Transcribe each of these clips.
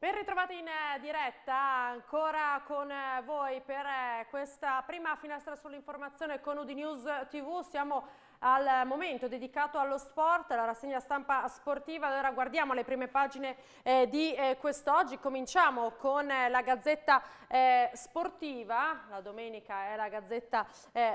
Ben ritrovati in eh, diretta ancora con eh, voi per eh, questa prima finestra sull'informazione con Udi News TV. Siamo al momento dedicato allo sport, alla rassegna stampa sportiva. Allora guardiamo le prime pagine eh, di eh, quest'oggi. Cominciamo con eh, la Gazzetta Sportiva. La domenica è la Gazzetta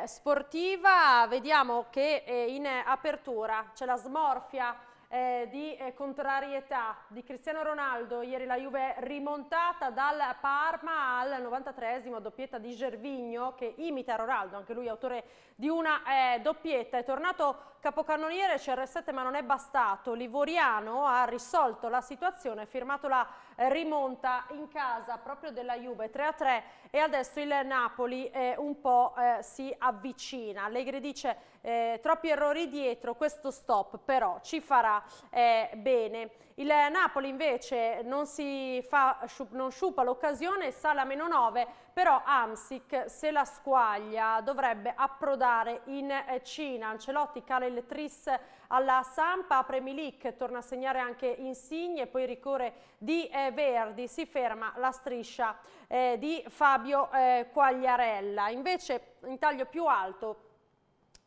Sportiva. Vediamo che in apertura c'è la smorfia eh, di eh, contrarietà di Cristiano Ronaldo, ieri la Juve rimontata dal Parma al 93esimo doppietta di Gervigno che imita Ronaldo, anche lui autore di una eh, doppietta, è tornato Capocannoniere CR7 ma non è bastato, Livoriano ha risolto la situazione, ha firmato la eh, rimonta in casa proprio della Juve 3-3 e adesso il Napoli eh, un po' eh, si avvicina. Allegri dice eh, troppi errori dietro, questo stop però ci farà eh, bene. Il Napoli invece non, fa, non sciupa l'occasione, sale a meno 9 però Amsic se la squaglia dovrebbe approdare in eh, Cina. Ancelotti cala il tris alla Sampa, apre Milik, torna a segnare anche Insigne, poi ricorre di eh, Verdi, si ferma la striscia eh, di Fabio eh, Quagliarella. Invece in taglio più alto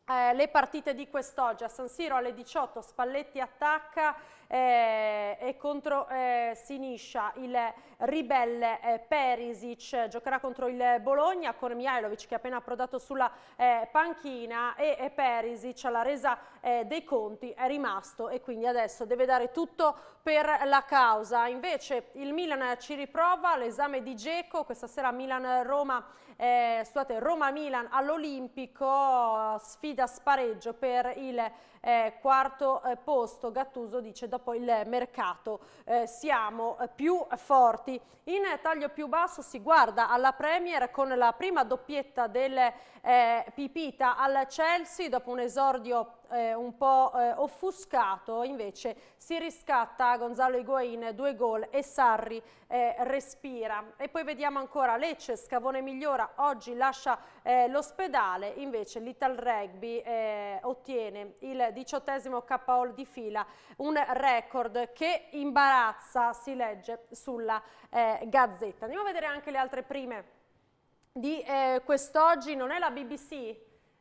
eh, le partite di quest'oggi a San Siro alle 18 Spalletti attacca eh, e contro eh, Siniscia il ribelle eh, Perisic giocherà contro il Bologna con Mijailovic che è appena approdato sulla eh, panchina e, e Perisic alla resa eh, dei conti è rimasto e quindi adesso deve dare tutto per la causa. Invece il Milan ci riprova, l'esame di Geco, questa sera Milan-Roma, eh, scusate, Roma-Milan all'Olimpico, sfida spareggio per il eh, quarto eh, posto. Gattuso dice dopo il mercato eh, siamo più forti. In taglio più basso si guarda alla Premier con la prima doppietta del eh, Pipita al Chelsea dopo un esordio eh, un po' eh, offuscato, invece si riscatta Gonzalo Higuain, due gol e Sarri eh, respira. E poi vediamo ancora Lecce, Scavone migliora, oggi lascia eh, l'ospedale, invece l'Ital Rugby eh, ottiene il diciottesimo KO di fila, un record che imbarazza, si legge sulla eh, Gazzetta. Andiamo a vedere anche le altre prime di quest'oggi, non è la BBC?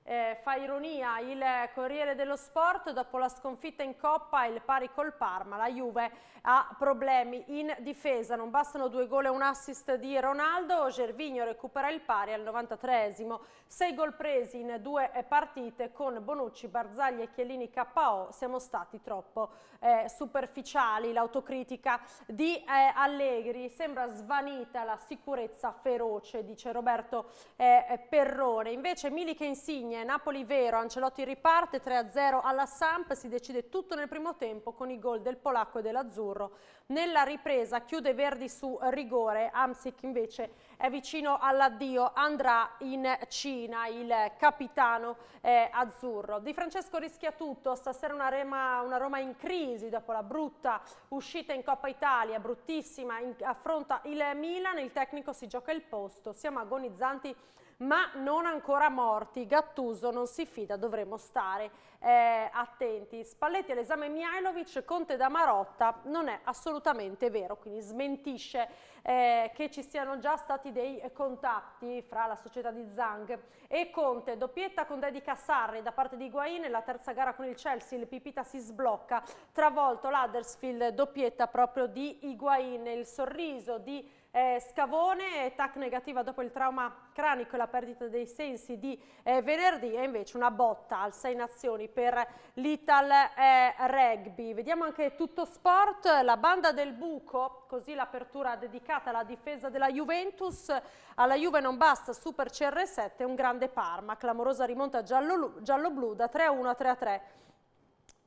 Eh, fa ironia il Corriere dello Sport, dopo la sconfitta in Coppa e il pari col Parma, la Juve ha problemi in difesa, non bastano due gol e un assist di Ronaldo, Gervigno recupera il pari al 93esimo, sei gol presi in due partite con Bonucci, Barzagli e Chiellini KO, siamo stati troppo eh, superficiali, l'autocritica di eh, Allegri, sembra svanita la sicurezza feroce, dice Roberto eh, Perrone, invece Milik Insigne linee. Napoli-Vero, Ancelotti riparte 3-0 alla Samp, si decide tutto nel primo tempo con i gol del polacco e dell'azzurro. Nella ripresa chiude Verdi su rigore, Amsic invece è vicino all'addio, andrà in Cina il capitano eh, azzurro. Di Francesco rischia tutto, stasera una Roma, una Roma in crisi dopo la brutta uscita in Coppa Italia, bruttissima, in, affronta il Milan, il tecnico si gioca il posto, siamo agonizzanti ma non ancora morti. Gattuso non si fida, dovremo stare eh, attenti. Spalletti all'esame Mihailovic, Conte da Marotta, non è assolutamente vero, quindi smentisce eh, che ci siano già stati dei contatti fra la società di Zhang e Conte. Doppietta con dedica Sarri da parte di Guain nella terza gara con il Chelsea, il Pipita si sblocca, travolto l'Huddersfield, doppietta proprio di Higuain, il sorriso di eh, Scavone, tac negativa dopo il trauma cranico e la perdita dei sensi di eh, venerdì e invece una botta al 6 Nazioni per l'Ital eh, Rugby. Vediamo anche tutto sport, la banda del buco, così l'apertura dedicata alla difesa della Juventus, alla Juve non basta Super CR7, un grande Parma, clamorosa rimonta giallo-blu giallo da 3-1 a 3-3.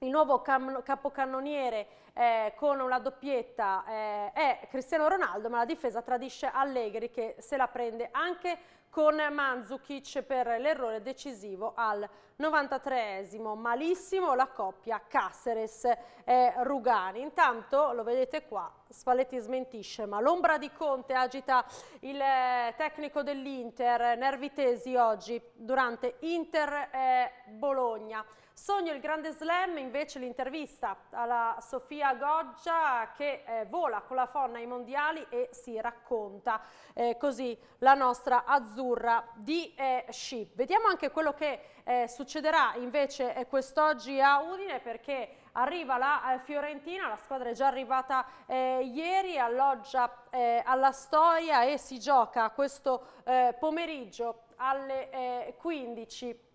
Il nuovo capocannoniere eh, con una doppietta eh, è Cristiano Ronaldo, ma la difesa tradisce Allegri che se la prende anche con Mandzukic per l'errore decisivo al 93esimo, malissimo la coppia Caceres-Rugani. Intanto, lo vedete qua, Spalletti smentisce, ma l'ombra di Conte agita il eh, tecnico dell'Inter, nervi tesi oggi durante Inter-Bologna. Sogno il grande slam, invece l'intervista alla Sofia Goggia che eh, vola con la fonna ai mondiali e si racconta eh, così la nostra azzurra di eh, sci. Vediamo anche quello che eh, succederà invece eh, quest'oggi a Udine perché arriva la eh, Fiorentina, la squadra è già arrivata eh, ieri, alloggia eh, alla Stoia e si gioca questo eh, pomeriggio alle 15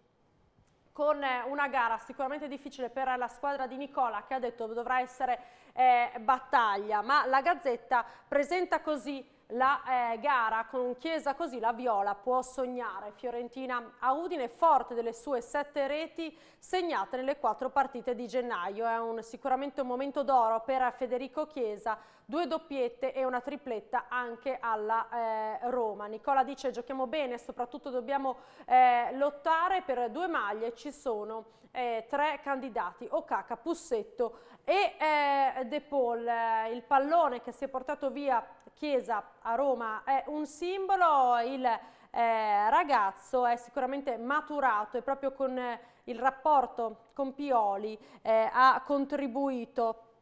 con una gara sicuramente difficile per la squadra di Nicola che ha detto dovrà essere eh, battaglia, ma la Gazzetta presenta così la eh, gara con Chiesa così la Viola può sognare. Fiorentina a Udine forte delle sue sette reti segnate nelle quattro partite di gennaio. È un, sicuramente un momento d'oro per Federico Chiesa due doppiette e una tripletta anche alla eh, Roma. Nicola dice giochiamo bene, soprattutto dobbiamo eh, lottare per due maglie, ci sono eh, tre candidati, Okaka, Pussetto e eh, De Paul. Il pallone che si è portato via Chiesa a Roma è un simbolo, il eh, ragazzo è sicuramente maturato e proprio con eh, il rapporto con Pioli eh, ha contribuito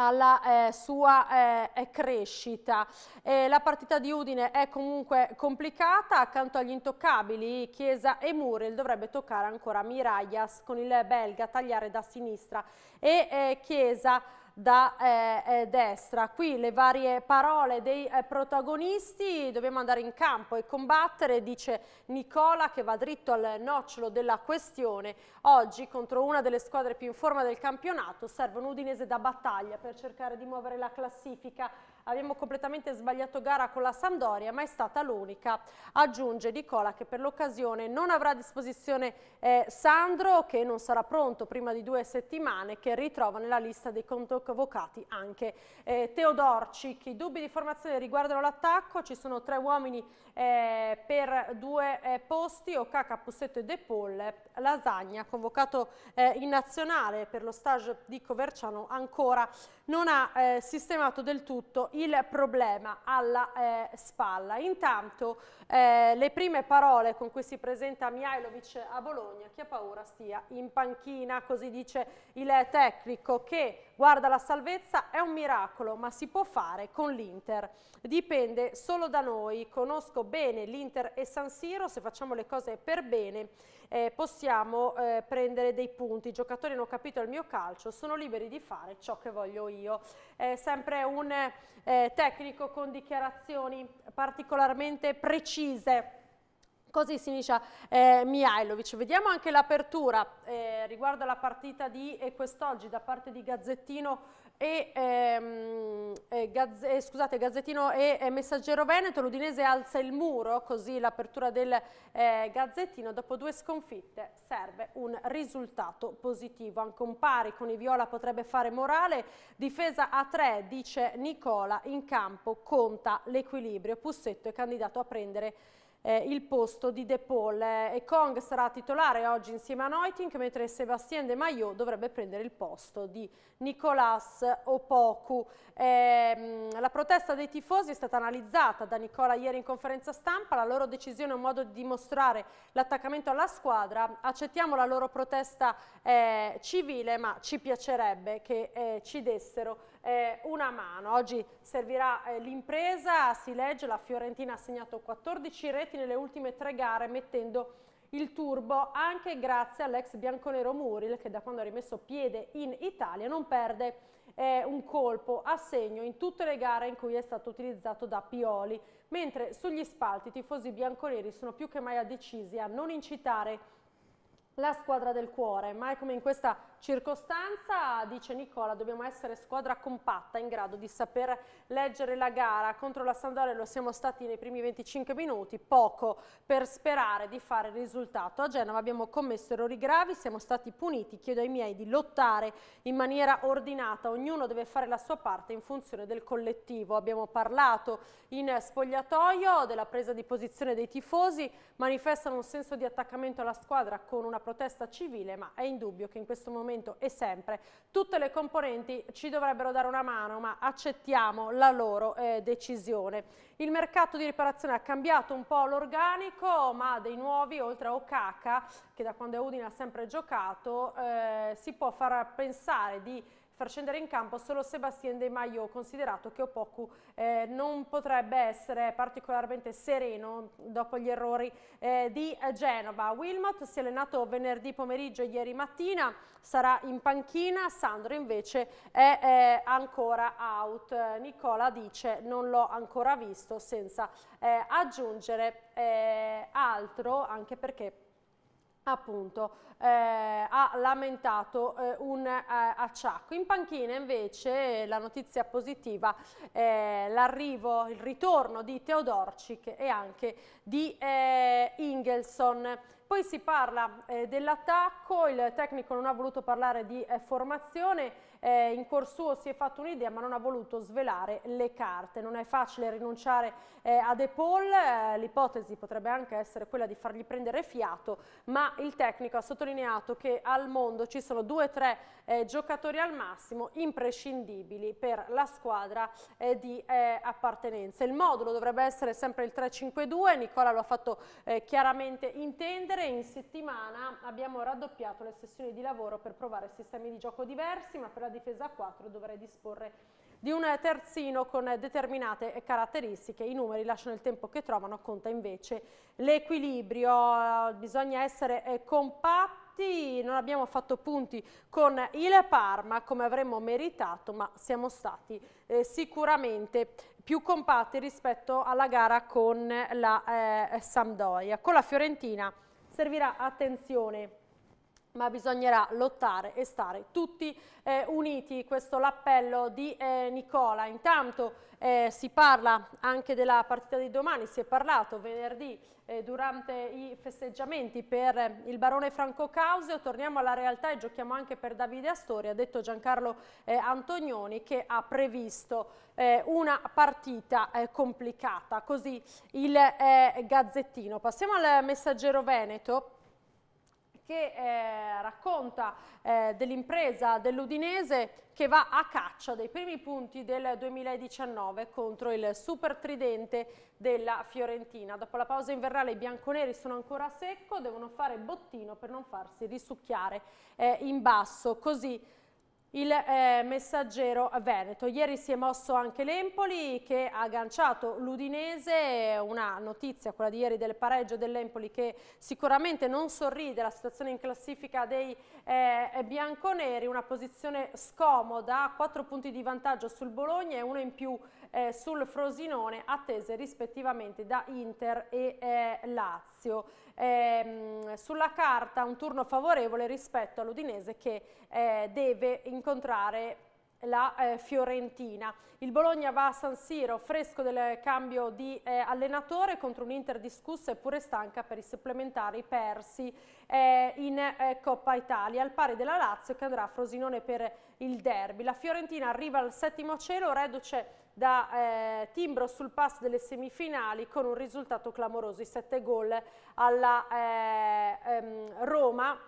alla eh, sua eh, crescita. Eh, la partita di Udine è comunque complicata, accanto agli intoccabili Chiesa e Murel dovrebbe toccare ancora Miraglia con il belga tagliare da sinistra e eh, Chiesa da eh, eh, destra. Qui le varie parole dei eh, protagonisti, dobbiamo andare in campo e combattere, dice Nicola che va dritto al nocciolo della questione. Oggi contro una delle squadre più in forma del campionato serve un Udinese da battaglia per cercare di muovere la classifica abbiamo completamente sbagliato gara con la Sampdoria ma è stata l'unica, aggiunge Nicola che per l'occasione non avrà a disposizione eh, Sandro che non sarà pronto prima di due settimane che ritrova nella lista dei convocati anche eh, Teodorci. Che dubbi di formazione riguardano l'attacco, ci sono tre uomini eh, per due eh, posti, Okaka, Capussetto e De Paul, Lasagna convocato eh, in nazionale per lo stage di Coverciano ancora non ha eh, sistemato del tutto il problema alla eh, spalla. Intanto eh, le prime parole con cui si presenta Mihailovic a Bologna, chi ha paura stia in panchina, così dice il tecnico che guarda la salvezza è un miracolo ma si può fare con l'Inter, dipende solo da noi, conosco bene l'Inter e San Siro, se facciamo le cose per bene eh, possiamo eh, prendere dei punti, i giocatori hanno capito il mio calcio, sono liberi di fare ciò che voglio io. Eh, sempre un eh, tecnico con dichiarazioni particolarmente precise così Sinisha eh, Mihailovic. Vediamo anche l'apertura eh, riguardo alla partita di eh, quest'oggi da parte di Gazzettino e, ehm, e eh, Gazz eh, scusate, Gazzettino e, e Messaggero Veneto, l'Udinese alza il muro, così l'apertura del eh, Gazzettino, dopo due sconfitte serve un risultato positivo, anche un pari con i Viola potrebbe fare morale, difesa a tre, dice Nicola, in campo conta l'equilibrio, Pussetto è candidato a prendere eh, il posto di De Paul. Eh, e Kong sarà titolare oggi insieme a Noiting, mentre Sebastien De Maio dovrebbe prendere il posto di Nicolas Opoku. Eh, la protesta dei tifosi è stata analizzata da Nicola ieri in conferenza stampa, la loro decisione è un modo di dimostrare l'attaccamento alla squadra, accettiamo la loro protesta eh, civile ma ci piacerebbe che eh, ci dessero eh, una mano. Oggi servirà eh, l'impresa, si legge, la Fiorentina ha segnato 14 reti nelle ultime tre gare mettendo il turbo anche grazie all'ex bianconero Muril che da quando ha rimesso piede in Italia non perde eh, un colpo a segno in tutte le gare in cui è stato utilizzato da Pioli, mentre sugli spalti i tifosi bianconeri sono più che mai decisi a non incitare la squadra del cuore, mai come in questa circostanza, dice Nicola, dobbiamo essere squadra compatta in grado di saper leggere la gara. Contro la Sandoria lo siamo stati nei primi 25 minuti, poco per sperare di fare il risultato. A Genova abbiamo commesso errori gravi, siamo stati puniti, chiedo ai miei di lottare in maniera ordinata, ognuno deve fare la sua parte in funzione del collettivo. Abbiamo parlato in spogliatoio della presa di posizione dei tifosi, manifestano un senso di attaccamento alla squadra con una protesta civile, ma è indubbio che in questo momento momento e sempre, tutte le componenti ci dovrebbero dare una mano, ma accettiamo la loro eh, decisione. Il mercato di riparazione ha cambiato un po' l'organico, ma dei nuovi, oltre a Okaka, che da quando è Udine ha sempre giocato, eh, si può far pensare di far scendere in campo solo Sebastien De Maio, considerato che Opoku eh, non potrebbe essere particolarmente sereno dopo gli errori eh, di Genova. Wilmot si è allenato venerdì pomeriggio e ieri mattina, sarà in panchina, Sandro invece è eh, ancora out. Nicola dice non l'ho ancora visto senza eh, aggiungere eh, altro, anche perché appunto eh, ha lamentato eh, un eh, acciacco. In panchina invece la notizia positiva è eh, l'arrivo, il ritorno di Teodorcic e anche di eh, Ingelson. Poi si parla eh, dell'attacco, il tecnico non ha voluto parlare di formazione, eh, in cuor suo si è fatto un'idea ma non ha voluto svelare le carte. Non è facile rinunciare eh, a De Paul, eh, l'ipotesi potrebbe anche essere quella di fargli prendere fiato, ma il tecnico ha sottolineato che al mondo ci sono due o tre eh, giocatori al massimo imprescindibili per la squadra eh, di eh, appartenenza. Il modulo dovrebbe essere sempre il 3-5-2, Nicola lo ha fatto chiaramente intendere, in settimana abbiamo raddoppiato le sessioni di lavoro per provare sistemi di gioco diversi, ma per la la difesa 4 dovrei disporre di un terzino con determinate caratteristiche, i numeri lasciano il tempo che trovano, conta invece l'equilibrio, bisogna essere eh, compatti non abbiamo fatto punti con il Parma come avremmo meritato, ma siamo stati eh, sicuramente più compatti rispetto alla gara con la eh, Sampdoria. Con la Fiorentina servirà attenzione ma bisognerà lottare e stare tutti eh, uniti, questo l'appello di eh, Nicola. Intanto eh, si parla anche della partita di domani, si è parlato venerdì eh, durante i festeggiamenti per eh, il barone Franco Causio, torniamo alla realtà e giochiamo anche per Davide Astori, ha detto Giancarlo eh, Antonioni che ha previsto una partita complicata, così il Gazzettino. Passiamo al messaggero Veneto che eh, racconta eh, dell'impresa dell'Udinese che va a caccia dei primi punti del 2019 contro il super tridente della Fiorentina. Dopo la pausa invernale i bianconeri sono ancora a secco, devono fare bottino per non farsi risucchiare eh, in basso, così il eh, messaggero Veneto. Ieri si è mosso anche l'Empoli che ha agganciato l'Udinese, una notizia, quella di ieri del pareggio dell'Empoli che sicuramente non sorride la situazione in classifica dei eh, bianconeri, una posizione scomoda, quattro punti di vantaggio sul Bologna e uno in più eh, sul Frosinone attese rispettivamente da Inter e eh, Lazio. Eh, sulla carta un turno favorevole rispetto all'Udinese che eh, deve incontrare la eh, Fiorentina. Il Bologna va a San Siro, fresco del cambio di eh, allenatore contro un Inter discusso eppure stanca per i supplementari persi eh, in eh, Coppa Italia, al pari della Lazio che andrà a Frosinone per il derby. La Fiorentina arriva al settimo cielo, reduce da eh, timbro sul pass delle semifinali con un risultato clamoroso, i 7 gol alla eh, ehm, Roma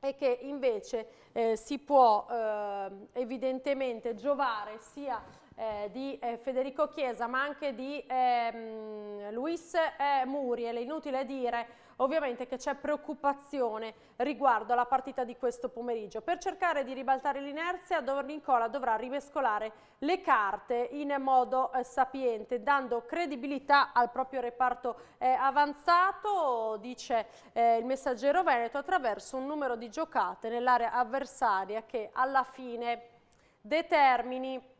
e che invece eh, si può eh, evidentemente giovare sia eh, di eh, Federico Chiesa ma anche di ehm, Luis eh, Muriel, inutile dire ovviamente che c'è preoccupazione riguardo alla partita di questo pomeriggio. Per cercare di ribaltare l'inerzia Don Nicola dovrà rimescolare le carte in modo eh, sapiente, dando credibilità al proprio reparto eh, avanzato, dice eh, il messaggero Veneto, attraverso un numero di giocate nell'area avversaria che alla fine determini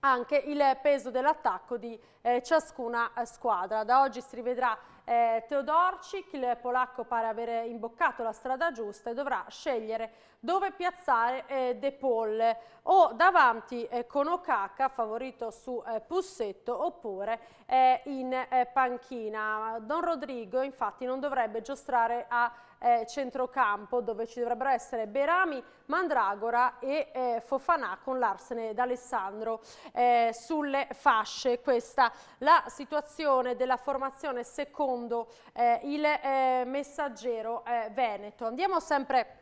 anche il peso dell'attacco di eh, ciascuna eh, squadra. Da oggi si rivedrà eh, Teodorcic, il polacco pare aver imboccato la strada giusta e dovrà scegliere dove piazzare eh, De Paul o davanti eh, con Okaka favorito su eh, Pussetto oppure eh, in panchina. Don Rodrigo infatti non dovrebbe giostrare a eh, centrocampo dove ci dovrebbero essere Berami, Mandragora e eh, Fofanà con Larsene d'Alessandro eh, sulle fasce. Questa la situazione della formazione secondo eh, il eh, messaggero eh, Veneto. Andiamo sempre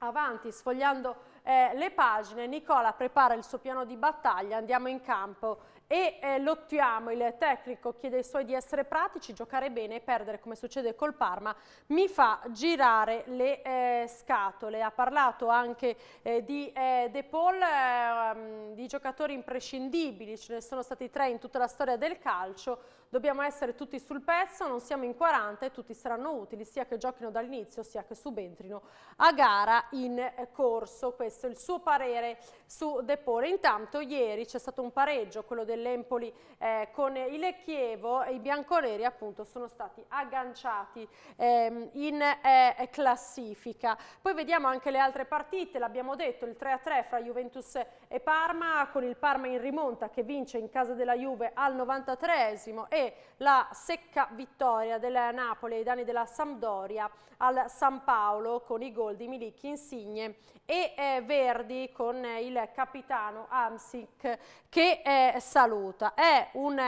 avanti sfogliando eh, le pagine, Nicola prepara il suo piano di battaglia, andiamo in campo e eh, lottiamo, il tecnico chiede ai suoi di essere pratici, giocare bene e perdere come succede col Parma mi fa girare le eh, scatole. Ha parlato anche eh, di eh, De Paul, ehm, di giocatori imprescindibili, ce ne sono stati tre in tutta la storia del calcio, Dobbiamo essere tutti sul pezzo, non siamo in 40 e tutti saranno utili sia che giochino dall'inizio sia che subentrino a gara in corso. Questo è il suo parere su Depore. Intanto ieri c'è stato un pareggio, quello dell'Empoli eh, con il Chievo e i bianconeri appunto sono stati agganciati ehm, in eh, classifica. Poi vediamo anche le altre partite, l'abbiamo detto, il 3-3 fra Juventus e Parma con il Parma in rimonta che vince in casa della Juve al 93esimo e la secca vittoria del Napoli ai danni della Sampdoria al San Paolo con i gol di Milicchi Insigne e eh, Verdi con eh, il capitano Amsic che eh, saluta. È un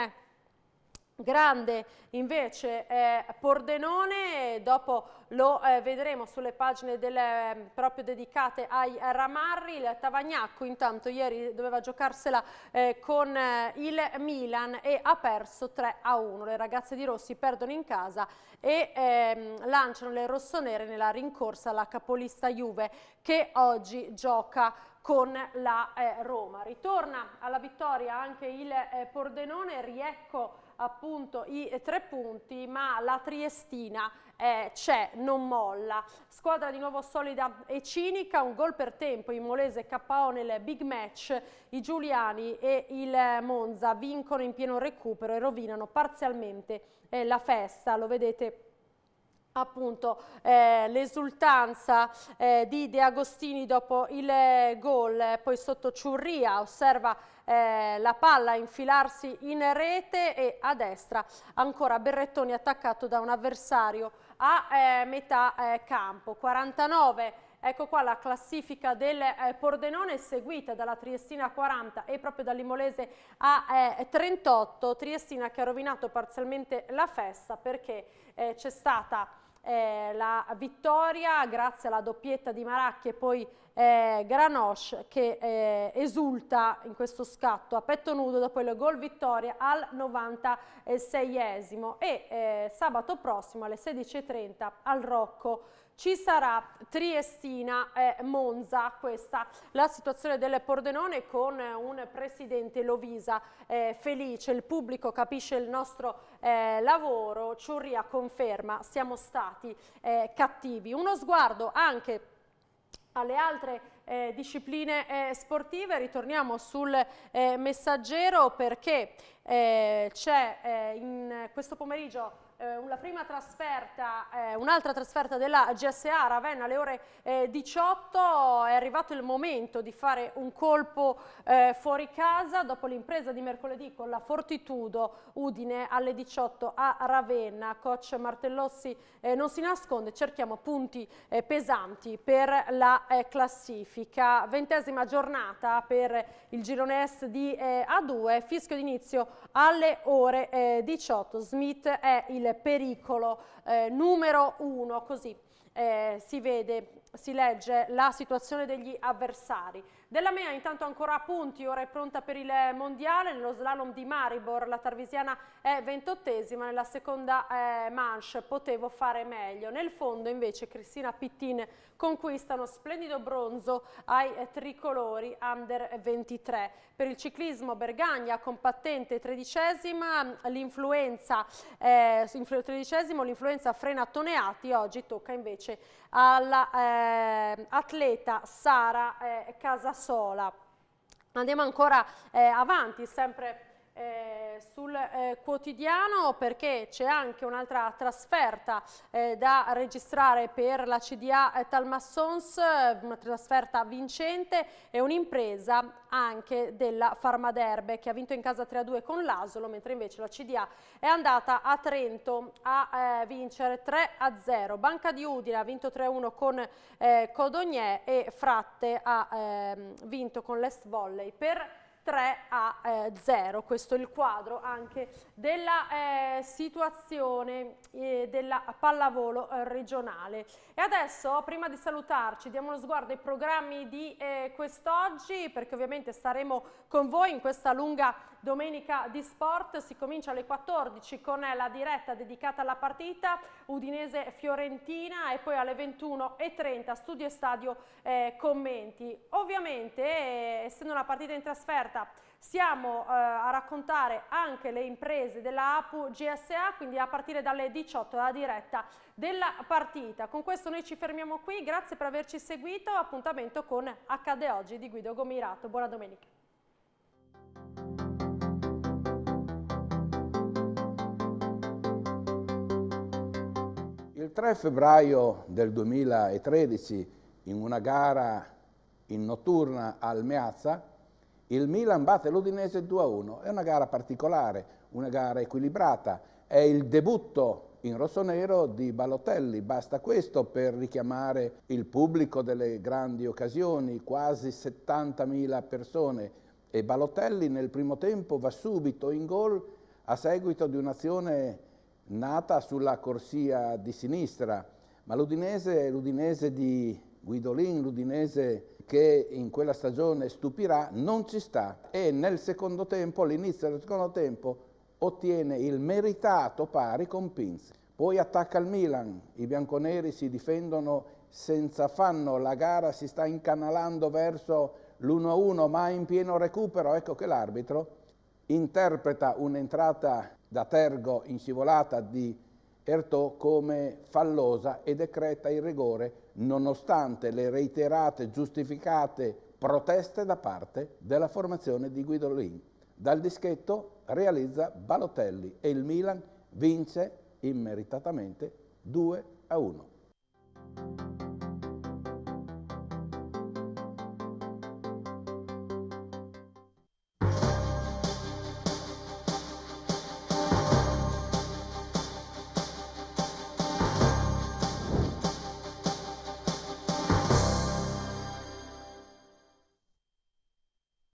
Grande invece eh, Pordenone, dopo lo eh, vedremo sulle pagine del, ehm, proprio dedicate ai Ramarri, il Tavagnacco intanto ieri doveva giocarsela eh, con eh, il Milan e ha perso 3 a 1, le ragazze di Rossi perdono in casa e ehm, lanciano le rossonere nella rincorsa alla capolista Juve che oggi gioca con la eh, Roma. Ritorna alla vittoria anche il eh, Pordenone, riecco appunto i tre punti, ma la Triestina eh, c'è, non molla. Squadra di nuovo solida e cinica, un gol per tempo, in Molese KO nel big match, i Giuliani e il Monza vincono in pieno recupero e rovinano parzialmente eh, la festa, lo vedete appunto eh, l'esultanza eh, di De Agostini dopo il eh, gol, poi sotto Ciurria osserva eh, la palla infilarsi in rete e a destra ancora Berrettoni attaccato da un avversario a eh, metà eh, campo. 49 Ecco qua la classifica del eh, Pordenone seguita dalla Triestina a 40 e proprio dall'Imolese a eh, 38. Triestina che ha rovinato parzialmente la festa perché eh, c'è stata eh, la vittoria grazie alla doppietta di Maracchi e poi eh, Granoche che eh, esulta in questo scatto a petto nudo dopo il gol vittoria al 96esimo e eh, sabato prossimo alle 16.30 al Rocco ci sarà Triestina e Monza, questa la situazione del Pordenone con eh, un presidente Lovisa eh, felice, il pubblico capisce il nostro eh, lavoro, Ciurria conferma, siamo stati eh, cattivi. Uno sguardo anche alle altre eh, discipline eh, sportive. Ritorniamo sul eh, messaggero perché eh, c'è eh, in questo pomeriggio eh, una prima trasferta, eh, un'altra trasferta della GSA Ravenna alle ore 18, eh, è arrivato il momento di fare un colpo fuori casa dopo l'impresa di mercoledì con la Fortitudo Udine alle 18 a Ravenna. Coach Martellossi non si nasconde, cerchiamo punti pesanti per la classifica. Ventesima giornata per il girone S di A2, fischio d'inizio alle ore 18. Smith è il pericolo eh, numero uno, così eh, si vede, si legge la situazione degli avversari. Della Mea intanto ancora a punti, ora è pronta per il mondiale, nello slalom di Maribor la Tarvisiana è ventottesima, nella seconda eh, manche potevo fare meglio. Nel fondo invece Cristina Pittin conquista uno splendido bronzo ai eh, tricolori under 23. Per il ciclismo Bergagna compattente tredicesima, l'influenza eh, l'influenza frena Toneati, oggi tocca invece all'atleta ehm, eh, Sara eh, Casasola. Andiamo ancora eh, avanti, sempre eh, sul eh, quotidiano perché c'è anche un'altra trasferta eh, da registrare per la CDA eh, Talmassons, eh, una trasferta vincente e un'impresa anche della Farmaderbe che ha vinto in casa 3-2 con l'Asolo, mentre invece la CDA è andata a Trento a eh, vincere 3-0. Banca di Udine ha vinto 3-1 con Codognè e Fratte ha ehm, vinto con l'Est Volley. Per 3 a eh, 0. Questo è il quadro anche della eh, situazione eh, della pallavolo eh, regionale. E adesso, prima di salutarci, diamo uno sguardo ai programmi di eh, quest'oggi, perché ovviamente staremo con voi in questa lunga domenica di sport. Si comincia alle 14 con la diretta dedicata alla partita Udinese-Fiorentina e poi alle 21.30 studio e stadio eh, commenti. Ovviamente, essendo una partita in trasferta, diretta siamo eh, a raccontare anche le imprese della APU GSA, quindi a partire dalle 18 la diretta della partita. Con questo noi ci fermiamo qui, grazie per averci seguito, appuntamento con Accade Oggi di Guido Gomirato. Buona domenica. Il 3 febbraio del 2013, in una gara in notturna al Meazza, il Milan batte l'Udinese 2-1, è una gara particolare, una gara equilibrata, è il debutto in rosso-nero di Balotelli. Basta questo per richiamare il pubblico delle grandi occasioni, quasi 70.000 persone. E Balotelli nel primo tempo va subito in gol a seguito di un'azione nata sulla corsia di sinistra. Ma l'Udinese, è l'Udinese di Guidolin, l'Udinese che in quella stagione stupirà, non ci sta e nel secondo tempo, all'inizio del secondo tempo, ottiene il meritato pari con Pinz. Poi attacca il Milan, i bianconeri si difendono senza fanno, la gara si sta incanalando verso l'1-1 ma in pieno recupero, ecco che l'arbitro interpreta un'entrata da tergo in scivolata di Ertò come fallosa e decreta il rigore nonostante le reiterate, giustificate proteste da parte della formazione di Guidolin. Dal dischetto realizza Balotelli e il Milan vince immeritatamente 2 a 1.